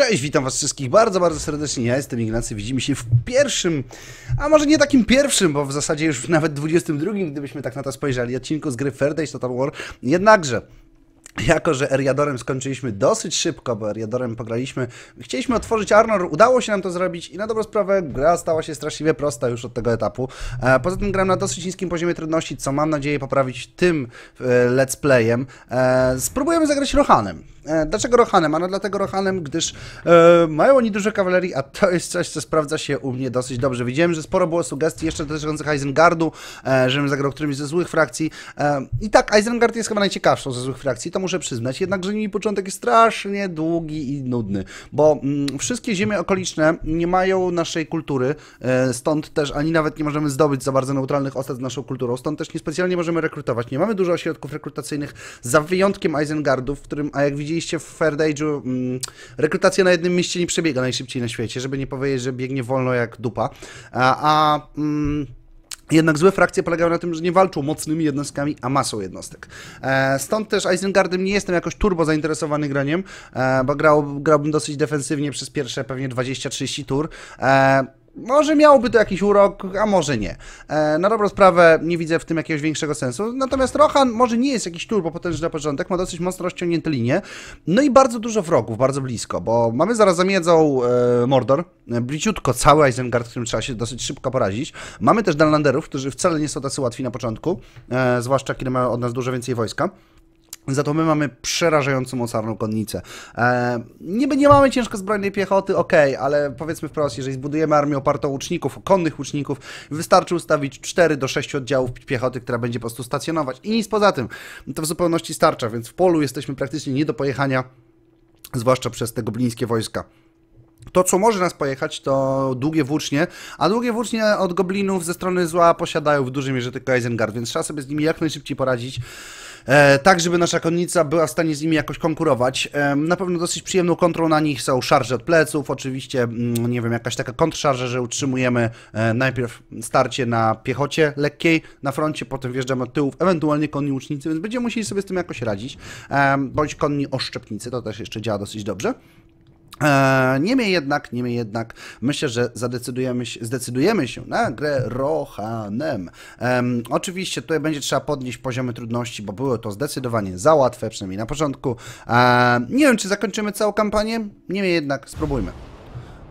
Cześć, witam was wszystkich bardzo, bardzo serdecznie. Ja jestem Ignacy, widzimy się w pierwszym, a może nie takim pierwszym, bo w zasadzie już nawet 22, gdybyśmy tak na to spojrzeli, odcinku z gry Fair Days Total War. Jednakże, jako, że Eriadorem skończyliśmy dosyć szybko, bo Eriadorem pograliśmy, chcieliśmy otworzyć Arnor, udało się nam to zrobić i na dobrą sprawę gra stała się straszliwie prosta już od tego etapu. E, poza tym gram na dosyć niskim poziomie trudności, co mam nadzieję poprawić tym e, let's playem. E, spróbujemy zagrać Rohanem. E, dlaczego Rohanem? Ano dlatego Rohanem, gdyż e, mają oni dużo kawalerii, a to jest coś, co sprawdza się u mnie dosyć dobrze. Widziałem, że sporo było sugestii jeszcze dotyczących Isengardu, e, żebym zagrał którymś ze złych frakcji. E, I tak, Isengard jest chyba najciekawszą ze złych frakcji, to muszę przyznać, jednakże nimi początek jest strasznie długi i nudny, bo mm, wszystkie ziemie okoliczne nie mają naszej kultury, e, stąd też ani nawet nie możemy zdobyć za bardzo neutralnych osad z naszą kulturą, stąd też niespecjalnie możemy rekrutować. Nie mamy dużo ośrodków rekrutacyjnych, za wyjątkiem Isengardu, w którym, a jak widzicie, widzieliście w Fair mm, rekrutacja na jednym mieście nie przebiega najszybciej na świecie, żeby nie powiedzieć, że biegnie wolno jak dupa. A, a mm, jednak złe frakcje polegają na tym, że nie walczą mocnymi jednostkami, a masą jednostek. E, stąd też Isengardem nie jestem jakoś turbo zainteresowany graniem, e, bo grał, grałbym dosyć defensywnie przez pierwsze pewnie 20-30 tur. E, może miałoby to jakiś urok, a może nie. E, na dobrą sprawę nie widzę w tym jakiegoś większego sensu. Natomiast Rohan może nie jest jakiś turbo potężny na początek, ma dosyć mocno rozciągnięte linie. No i bardzo dużo wrogów, bardzo blisko, bo mamy zaraz za e, Mordor, e, bliciutko cały Isengard, którym trzeba się dosyć szybko porazić. Mamy też Dalanderów, którzy wcale nie są tacy łatwi na początku, e, zwłaszcza kiedy mają od nas dużo więcej wojska za to my mamy przerażającą mocarną konnicę. E, niby nie mamy ciężko zbrojnej piechoty, okej, okay, ale powiedzmy wprost, jeżeli zbudujemy armię opartą o uczników, o konnych uczników, wystarczy ustawić 4 do 6 oddziałów piechoty, która będzie po prostu stacjonować i nic poza tym. To w zupełności starcza, więc w polu jesteśmy praktycznie nie do pojechania, zwłaszcza przez te goblińskie wojska. To, co może nas pojechać, to długie włócznie, a długie włócznie od goblinów ze strony zła posiadają w dużej mierze tylko Isengard, więc trzeba sobie z nimi jak najszybciej poradzić. E, tak żeby nasza konnica była w stanie z nimi jakoś konkurować. E, na pewno dosyć przyjemną kontrą na nich są szarże od pleców, oczywiście, mm, nie wiem, jakaś taka kontrszarża, że utrzymujemy e, najpierw starcie na piechocie lekkiej na froncie, potem wjeżdżamy od tyłów, ewentualnie konni łucznicy, więc będziemy musieli sobie z tym jakoś radzić, bądź konni oszczepnicy, to też jeszcze działa dosyć dobrze. E, niemniej jednak, niemniej jednak, myślę, że zadecydujemy się, zdecydujemy się na grę Rohanem. Um, oczywiście tutaj będzie trzeba podnieść poziomy trudności, bo było to zdecydowanie za łatwe, przynajmniej na początku. Um, nie wiem, czy zakończymy całą kampanię, niemniej jednak spróbujmy.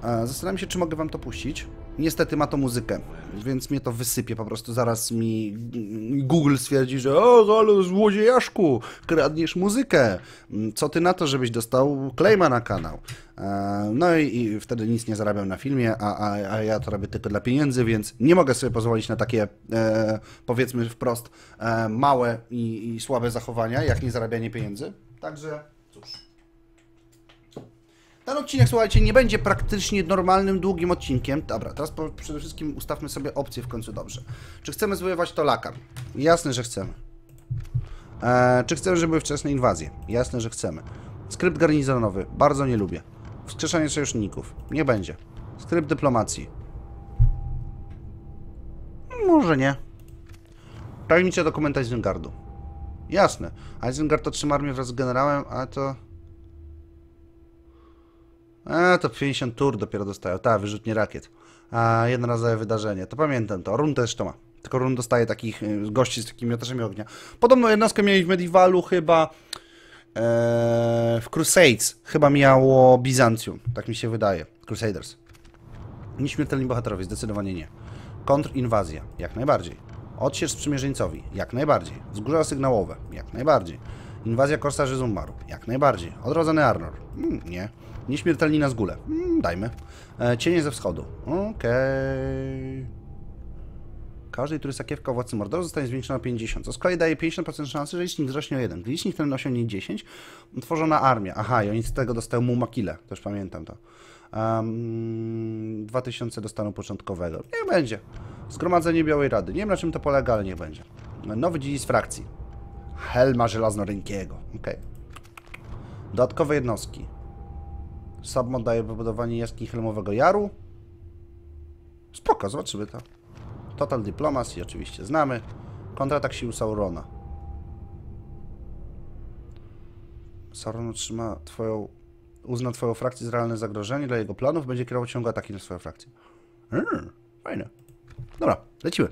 Um, zastanawiam się, czy mogę wam to puścić. Niestety ma to muzykę, więc mnie to wysypie po prostu. Zaraz mi Google stwierdzi, że o, ale złodziejaszku, kradniesz muzykę. Mm, co ty na to, żebyś dostał klejma na kanał? E, no i, i, wtedy nic nie zarabiam na filmie, a, a, a, ja to robię tylko dla pieniędzy, więc nie mogę sobie pozwolić na takie, e, powiedzmy wprost, e, małe i, i słabe zachowania, jak nie zarabianie pieniędzy. Także cóż. Ten odcinek, słuchajcie, nie będzie praktycznie normalnym, długim odcinkiem. Dobra, teraz po, przede wszystkim ustawmy sobie opcję w końcu dobrze. Czy chcemy zwoływać to laka? Jasne, że chcemy. E, czy chcemy, żeby były wczesne inwazje? Jasne, że chcemy. Skrypt garnizonowy. Bardzo nie lubię. Wskrzeszanie sojuszników. Nie będzie. Skrypt dyplomacji. Może nie. Tajemnicze dokumenta Isengardu. Jasne. A Isengard to trzyma armię wraz z generałem, a to... A, to 50 tur dopiero dostają. Ta, wyrzutnie rakiet. A, jednorazowe wydarzenie. To pamiętam to. Run też to ma. Tylko Run dostaje takich y, gości z takimi miotaczami ognia. Podobno jednostkę mieli w Medievalu chyba... E, w Crusades chyba miało Bizancjum, tak mi się wydaje. Crusaders. Nieśmiertelni bohaterowie, zdecydowanie nie. Kontrinwazja, jak najbardziej. Odsiecz sprzymierzeńcowi, jak najbardziej. Wzgórza sygnałowe, jak najbardziej. Inwazja korsarzy z umarł. Jak najbardziej. Odrodzony Arnor. Mm, nie. Nieśmiertelni na zgule. Mm, dajmy. E, cienie ze wschodu. Okej. Okay. Każdej turysta kiewka władcy Mordoru zostanie zwiększona o 50, co z kolei daje 50% szansy, że licznik wzrośnie o 1. Gdy licznik ten osiągnie 10, tworzona armia. Aha, i oni z tego dostają mu makile. Też pamiętam to. Um, 2000 do stanu początkowego. Niech będzie. Zgromadzenie Białej Rady. Nie wiem na czym to polega, ale niech będzie. Nowy dziedzic frakcji. Helma żelaznorynkiego. Ok. Dodatkowe jednostki. Submod daje wybudowanie jaskini helmowego jaru. Spoko, zobaczymy to. Total Diplomacy oczywiście znamy. Kontratak sił Saurona. Sauron otrzyma twoją... Uzna twoją frakcję za realne zagrożenie dla jego planów. Będzie kierował ciągle ataki na swoją frakcję. Hmm, fajne. Dobra, lecimy.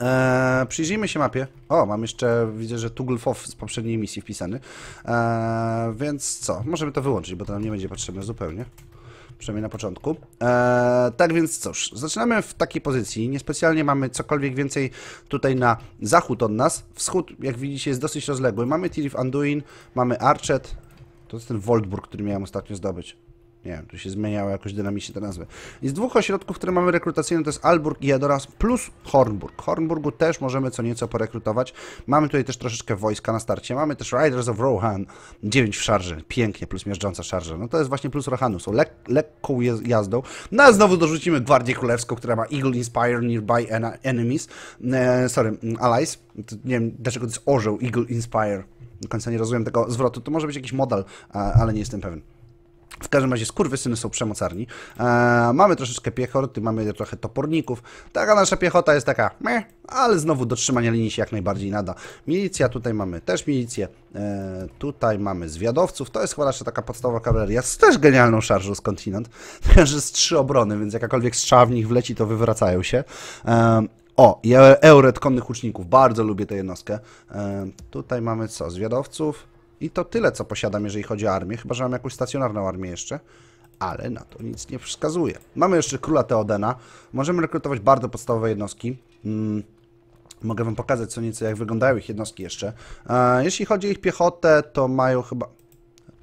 Eee, przyjrzyjmy się mapie. O, mam jeszcze, widzę, że Tuglfow z poprzedniej misji wpisany. Eee, więc co, możemy to wyłączyć, bo to nam nie będzie potrzebne zupełnie. Przynajmniej na początku. Eee, tak więc cóż, zaczynamy w takiej pozycji. Niespecjalnie mamy cokolwiek więcej tutaj na zachód od nas. Wschód, jak widzicie, jest dosyć rozległy. Mamy Tirith Anduin, mamy Archet. To jest ten Voldburg, który miałem ostatnio zdobyć. Nie wiem, tu się zmieniały jakoś dynamicznie te nazwy. I z dwóch ośrodków, które mamy rekrutacyjne, to jest Alburg i Adoras plus Hornburg. Hornburgu też możemy co nieco porekrutować. Mamy tutaj też troszeczkę wojska na starcie. Mamy też Riders of Rohan, 9 w szarży, pięknie, plus miażdżąca szarża. No to jest właśnie plus Rohanu, są lek lekką jazdą. No a znowu dorzucimy Gwardię Królewską, która ma Eagle Inspire Nearby Enemies, e, sorry, Allies. Nie wiem, dlaczego to jest orzeł Eagle Inspire. Do końca nie rozumiem tego zwrotu. To może być jakiś model, ale nie jestem pewien. W każdym razie syny są przemocarni. Eee, mamy troszeczkę piechoty, mamy trochę toporników. Taka nasza piechota jest taka meh, ale znowu do trzymania linii się jak najbardziej nada. Milicja, tutaj mamy też milicję. Eee, tutaj mamy zwiadowców. To jest chyba nasza taka podstawowa kawaleria z też genialną szarżą kontynent, Także z trzy obrony, więc jakakolwiek strzała w nich wleci, to wywracają się. Eee, o, euret euretkonnych uczników. Bardzo lubię tę jednostkę. Eee, tutaj mamy co? Zwiadowców i to tyle, co posiadam, jeżeli chodzi o armię, chyba że mam jakąś stacjonarną armię jeszcze, ale na to nic nie wskazuje. Mamy jeszcze króla Teodena, możemy rekrutować bardzo podstawowe jednostki. Mm. Mogę wam pokazać co nieco, jak wyglądają ich jednostki jeszcze. E, jeśli chodzi o ich piechotę, to mają chyba...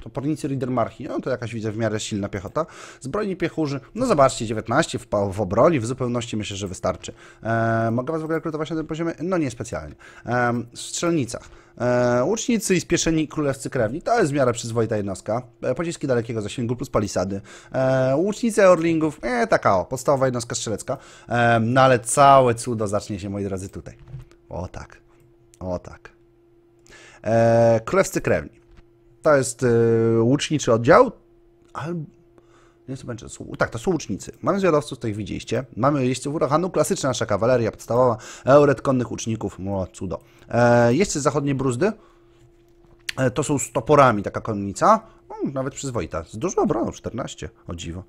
Topornicy Ridermarchi, no to jakaś widzę w miarę silna piechota. Zbrojni piechurzy, no zobaczcie, 19 w, w obroni, w zupełności myślę, że wystarczy. E, mogę was w ogóle rekrutować na tym poziomie? No niespecjalnie. E, w strzelnicach. E, łucznicy i spieszeni królewcy krewni. To jest w miarę przyzwoita jednostka. E, pociski dalekiego zasięgu plus palisady. E, łucznice orlingów. E, taka o, podstawowa jednostka strzelecka. E, no ale całe cudo zacznie się, moi drodzy, tutaj. O tak. O tak. E, krewni. To jest e, łuczniczy oddział. Albo tak, to są łucznicy. Mamy zwiadowców, ich widzieliście. Mamy jeźdźców urachanu, klasyczna nasza kawaleria podstawowa, euret konnych łuczników, o, no, cudo. E, jeźdźcy zachodnie bruzdy, e, to są z toporami taka konnica, nawet przyzwoita, z dużą obroną, 14, o dziwo.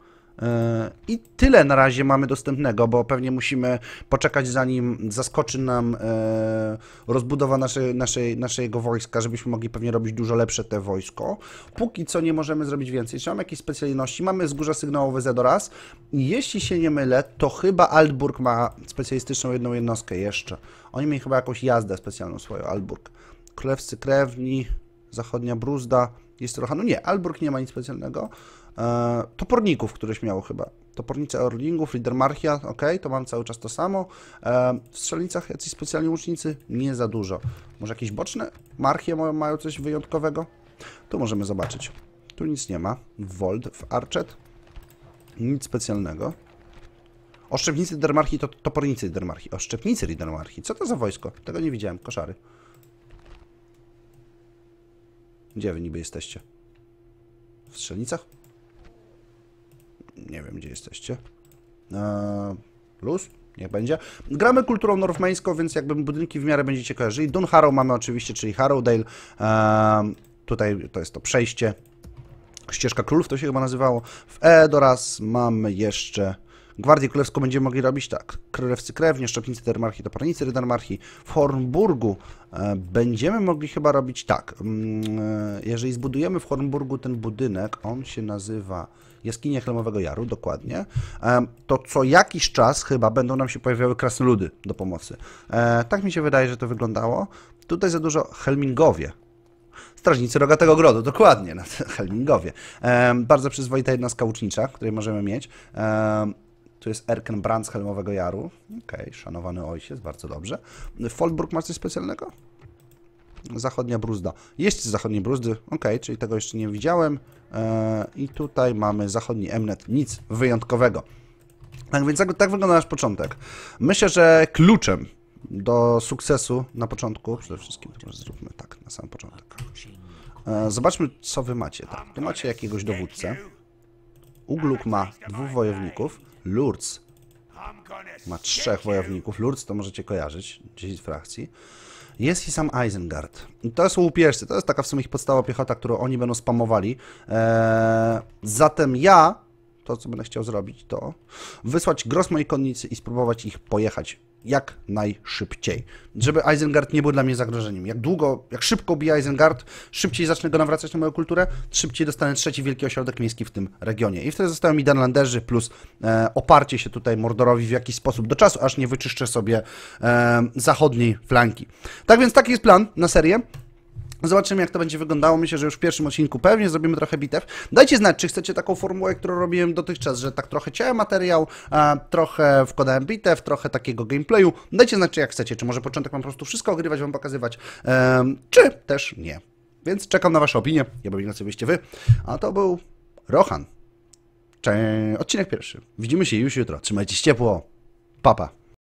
I tyle na razie mamy dostępnego, bo pewnie musimy poczekać, zanim zaskoczy nam e, rozbudowa nasze, naszej, naszego wojska, żebyśmy mogli pewnie robić dużo lepsze te wojsko. Póki co nie możemy zrobić więcej. Czy mamy jakieś specjalności? Mamy wzgórza sygnałowe sygnałowy Zedoras. Jeśli się nie mylę, to chyba Altburg ma specjalistyczną jedną jednostkę jeszcze. Oni mieli chyba jakąś jazdę specjalną swoją, Altburg. Królewscy Krewni, Zachodnia Bruzda, jest trochę... No nie, Alburg nie ma nic specjalnego. E, toporników, któreś miało chyba. Topornice Orlingów, Lidermarchia, ok, to mam cały czas to samo. E, w strzelnicach jacyś specjalni łucznicy? Nie za dużo. Może jakieś boczne marchie mają coś wyjątkowego? Tu możemy zobaczyć. Tu nic nie ma. Wold w Archet. Nic specjalnego. Oszczepnicy Dermarchii to topornicy Dermarchii. Oszczepnicy Dermarchii. Co to za wojsko? Tego nie widziałem. Koszary. Gdzie wy niby jesteście? W strzelnicach? Nie wiem, gdzie jesteście. Eee, plus? Niech będzie. Gramy kulturą norweską, więc jakby budynki w miarę będziecie kojarzyli. Dun Harrow mamy oczywiście, czyli Harrowdale. Eee, tutaj to jest to przejście. Ścieżka Królów to się chyba nazywało. W Edoras mamy jeszcze... Gwardię Królewską będziemy mogli robić tak. Królewcy Krewnie, Szczepnicy Dermarchii, Topornicy Dermarchii. W Hornburgu e, będziemy mogli chyba robić tak. Mm, e, jeżeli zbudujemy w Hornburgu ten budynek, on się nazywa jaskinie Chlemowego Jaru, dokładnie, to co jakiś czas chyba będą nam się pojawiały krasnoludy do pomocy. E, tak mi się wydaje, że to wyglądało. Tutaj za dużo Helmingowie Strażnicy Rogatego Grodu, dokładnie, na Helmingowie. bardzo przyzwoita jednostka łucznicza, której możemy mieć. tu jest Erkenbrand z Helmowego Jaru. Okej, okay, szanowany ojciec, bardzo dobrze. Folburg ma coś specjalnego? Zachodnia bruzda. z zachodniej bruzdy, okej, okay, czyli tego jeszcze nie widziałem. E, I tutaj mamy zachodni Mnet, nic wyjątkowego. Tak więc tak wygląda nasz początek. Myślę, że kluczem do sukcesu na początku, przede wszystkim to może zróbmy tak na sam początek. E, zobaczmy, co wy macie. Tak, macie jakiegoś dowódcę. Ugluk ma dwóch wojowników. Lurz ma trzech wojowników. Lurz, to możecie kojarzyć, 10 frakcji. Jest i sam Isengard. To są łupieżcy, to jest taka w sumie ich podstawa piechota, którą oni będą spamowali. Eee, zatem ja, to co będę chciał zrobić, to wysłać gros mojej konnicy i spróbować ich pojechać jak najszybciej. Żeby Isengard nie był dla mnie zagrożeniem. Jak długo, jak szybko bije Isengard, szybciej zacznę go nawracać na moją kulturę, szybciej dostanę trzeci wielki ośrodek miejski w tym regionie. I wtedy zostają mi Danlanderzy plus e, oparcie się tutaj Mordorowi w jakiś sposób do czasu, aż nie wyczyszczę sobie e, zachodniej flanki. Tak więc taki jest plan na serię. Zobaczymy, jak to będzie wyglądało. Myślę, że już w pierwszym odcinku pewnie zrobimy trochę bitew. Dajcie znać, czy chcecie taką formułę, którą robiłem dotychczas, że tak trochę ciałem materiał, trochę wkładałem bitew, trochę takiego gameplayu. Dajcie znać, czy jak chcecie, czy może początek mam po prostu wszystko ogrywać, wam pokazywać, czy też nie. Więc czekam na waszą opinię. Ja bym sobie, byście wy. A to był Rohan. Cze odcinek pierwszy. Widzimy się już jutro. Trzymajcie się ciepło. Papa. Pa.